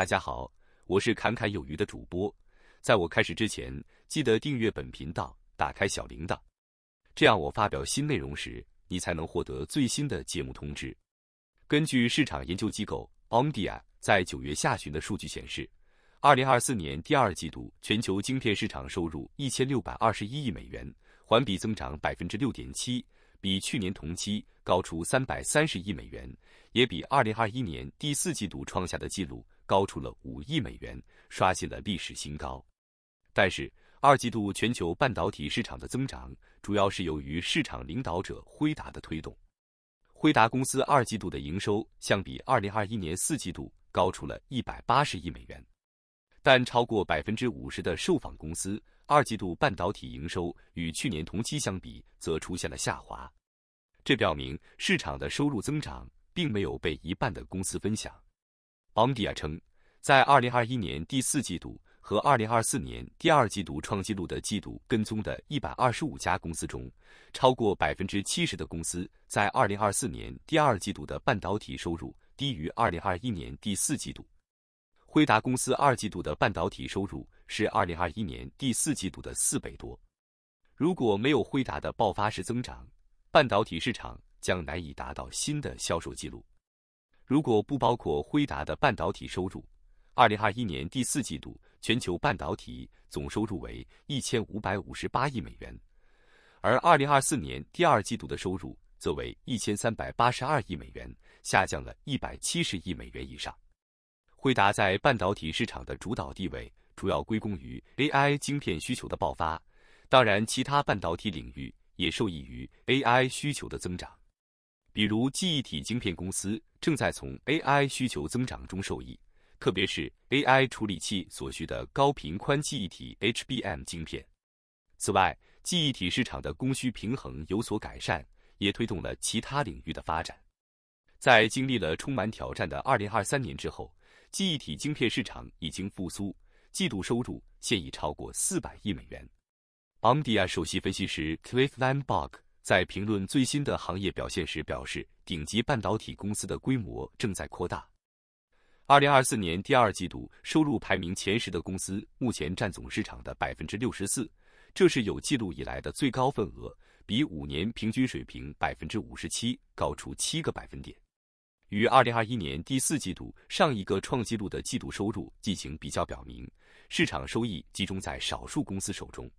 大家好，我是侃侃有余的主播。在我开始之前，记得订阅本频道，打开小铃铛，这样我发表新内容时，你才能获得最新的节目通知。根据市场研究机构 o m d a 在九月下旬的数据显示，二零二四年第二季度全球晶片市场收入一千六百二十一亿美元，环比增长百分之六点七，比去年同期。高出三百三十亿美元，也比二零二一年第四季度创下的纪录高出了五亿美元，刷新了历史新高。但是，二季度全球半导体市场的增长主要是由于市场领导者辉达的推动。辉达公司二季度的营收相比二零二一年四季度高出了一百八十亿美元，但超过百分之五十的受访公司二季度半导体营收与去年同期相比则出现了下滑。这表明市场的收入增长并没有被一半的公司分享。a 迪 d i a 称，在2021年第四季度和2024年第二季度创纪录的季度跟踪的一百二十五家公司中，超过百分之七十的公司在2024年第二季度的半导体收入低于2021年第四季度。辉达公司二季度的半导体收入是2021年第四季度的四倍多。如果没有辉达的爆发式增长，半导体市场将难以达到新的销售记录。如果不包括辉达的半导体收入，二零二一年第四季度全球半导体总收入为一千五百五十八亿美元，而二零二四年第二季度的收入则为一千三百八十二亿美元，下降了一百七十亿美元以上。辉达在半导体市场的主导地位主要归功于 AI 晶片需求的爆发，当然，其他半导体领域。也受益于 AI 需求的增长，比如记忆体晶片公司正在从 AI 需求增长中受益，特别是 AI 处理器所需的高频宽记忆体 HBM 晶片。此外，记忆体市场的供需平衡有所改善，也推动了其他领域的发展。在经历了充满挑战的2023年之后，记忆体晶片市场已经复苏，季度收入现已超过400亿美元。AMD 首席分析师 Cliff Lambock 在评论最新的行业表现时表示，顶级半导体公司的规模正在扩大。二零二四年第二季度收入排名前十的公司目前占总市场的百分之六十四，这是有记录以来的最高份额，比五年平均水平百分之五十七高出七个百分点。与二零二一年第四季度上一个创纪录的季度收入进行比较，表明市场收益集中在少数公司手中。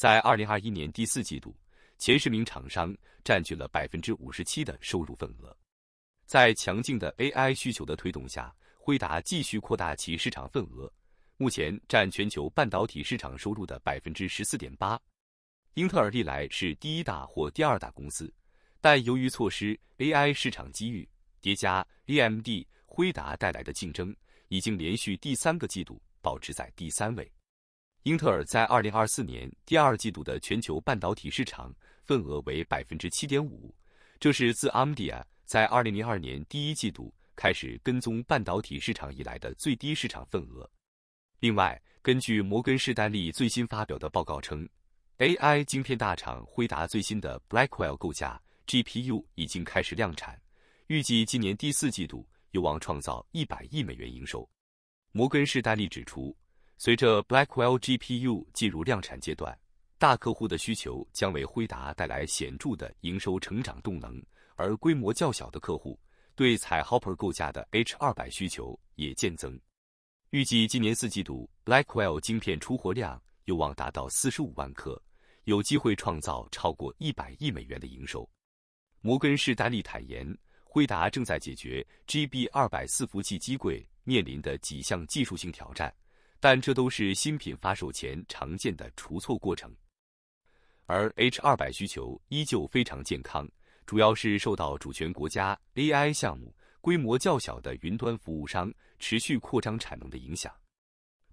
在二零二一年第四季度，前十名厂商占据了百分之五十七的收入份额。在强劲的 AI 需求的推动下，辉达继续扩大其市场份额，目前占全球半导体市场收入的百分之十四点八。英特尔历来是第一大或第二大公司，但由于错失 AI 市场机遇，叠加 AMD、辉达带来的竞争，已经连续第三个季度保持在第三位。英特尔在二零二四年第二季度的全球半导体市场份额为百分之七点五，这是自 AMD 在二零零二年第一季度开始跟踪半导体市场以来的最低市场份额。另外，根据摩根士丹利最新发表的报告称，AI 晶片大厂辉达最新的 Blackwell 构架 GPU 已经开始量产，预计今年第四季度有望创造一百亿美元营收。摩根士丹利指出。随着 Blackwell GPU 进入量产阶段，大客户的需求将为辉达带来显著的营收成长动能，而规模较小的客户对采 Hopper 构架的 H200 需求也渐增。预计今年四季度 Blackwell 晶片出货量有望达到45万颗，有机会创造超过100亿美元的营收。摩根士丹利坦言，辉达正在解决 GB200 四服器机柜面临的几项技术性挑战。但这都是新品发售前常见的除错过程，而 H 二百需求依旧非常健康，主要是受到主权国家 AI 项目、规模较小的云端服务商持续扩张产能的影响。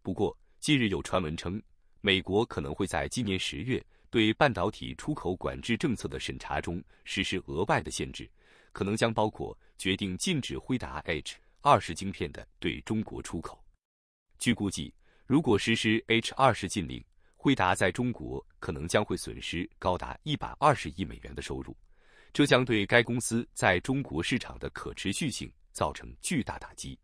不过，近日有传闻称，美国可能会在今年十月对半导体出口管制政策的审查中实施额外的限制，可能将包括决定禁止辉达 H 二十晶片的对中国出口。据估计，如果实施 H 二十禁令，辉达在中国可能将会损失高达一百二十亿美元的收入，这将对该公司在中国市场的可持续性造成巨大打击。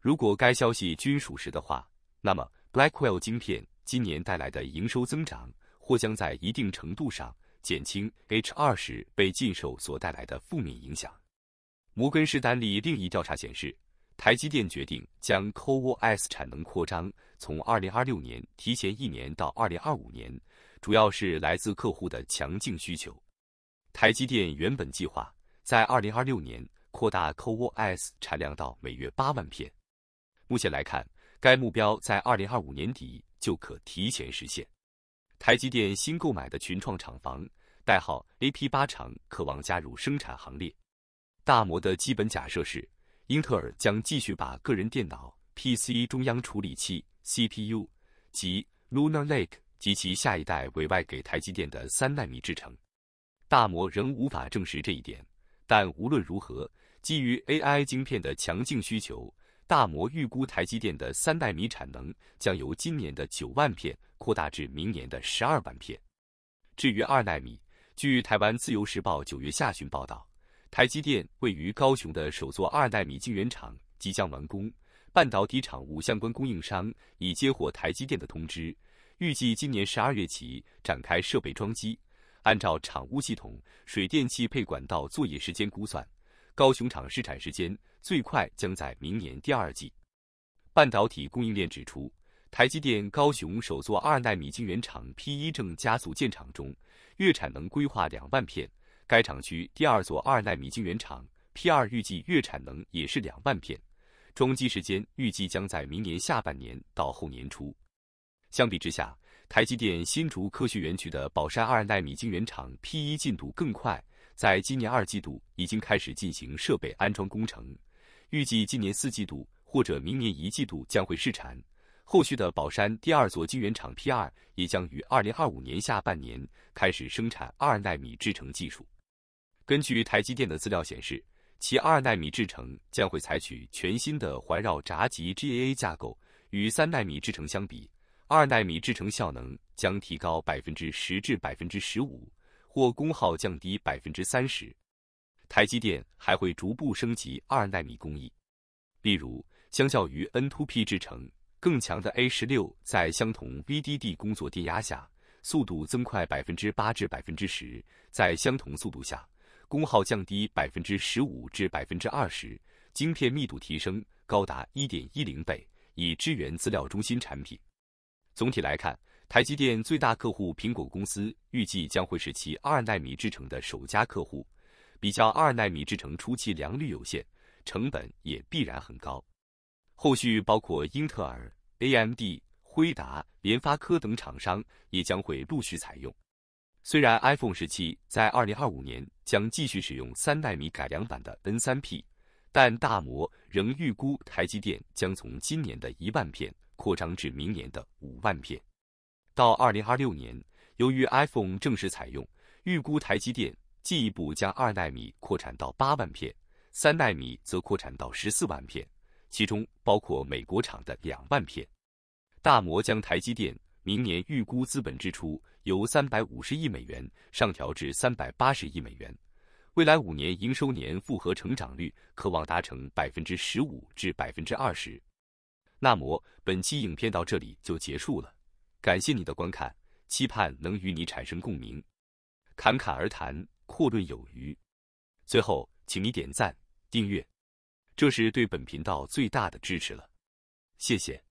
如果该消息均属实的话，那么 Blackwell 晶片今年带来的营收增长，或将在一定程度上减轻 H 二十被禁售所带来的负面影响。摩根士丹利另一调查显示。台积电决定将 CoWoS 产能扩张从2026年提前一年到2025年，主要是来自客户的强劲需求。台积电原本计划在2026年扩大 CoWoS 产量到每月八万片，目前来看，该目标在2025年底就可提前实现。台积电新购买的群创厂房，代号 AP 八厂，渴望加入生产行列。大摩的基本假设是。英特尔将继续把个人电脑 PC 中央处理器 CPU 及 Lunar Lake 及其下一代委外给台积电的三纳米制程，大摩仍无法证实这一点。但无论如何，基于 AI 晶片的强劲需求，大摩预估台积电的三纳米产能将由今年的九万片扩大至明年的十二万片。至于二纳米，据台湾自由时报九月下旬报道。台积电位于高雄的首座二纳米晶圆厂即将完工，半导体厂务相关供应商已接获台积电的通知，预计今年十二月起展开设备装机。按照厂务系统、水电气配管道作业时间估算，高雄厂试产时间最快将在明年第二季。半导体供应链指出，台积电高雄首座二纳米晶圆厂 P1 正加速建厂中，月产能规划两万片。该厂区第二座二纳米晶圆厂 P2 预计月产能也是两万片，装机时间预计将在明年下半年到后年初。相比之下，台积电新竹科学园区的宝山二纳米晶圆厂 P1 进度更快，在今年二季度已经开始进行设备安装工程，预计今年四季度或者明年一季度将会试产。后续的宝山第二座晶圆厂 P2 也将于二零二五年下半年开始生产二纳米制程技术。根据台积电的资料显示，其二纳米制程将会采取全新的环绕闸极 GAA 架构。与三纳米制程相比，二纳米制程效能将提高百分之十至百分之十五，或功耗降低百分之三十。台积电还会逐步升级二纳米工艺，例如，相较于 N2P 制程更强的 A 十六，在相同 VDD 工作电压下，速度增快百分之八至百分之十，在相同速度下。功耗降低百分之十五至百分之二十，晶片密度提升高达一点一零倍，以支援资料中心产品。总体来看，台积电最大客户苹果公司预计将会是其二纳米制程的首家客户。比较二纳米制程初期良率有限，成本也必然很高。后续包括英特尔、AMD、辉达、联发科等厂商也将会陆续采用。虽然 iPhone 十七在二零二五年将继续使用三纳米改良版的 N3P，但大摩仍预估台积电将从今年的一万片扩张至明年的五万片。到二零二六年，由于 iPhone 正式采用，预估台积电进一步将二纳米扩产到八万片，三纳米则扩产到十四万片，其中包括美国厂的两万片。大摩将台积电。明年预估资本支出由三百五十亿美元上调至三百八十亿美元，未来五年营收年复合成长率可望达成百分之十五至百分之二十。那么本期影片到这里就结束了，感谢你的观看，期盼能与你产生共鸣。侃侃而谈，阔论有余。最后，请你点赞、订阅，这是对本频道最大的支持了。谢谢。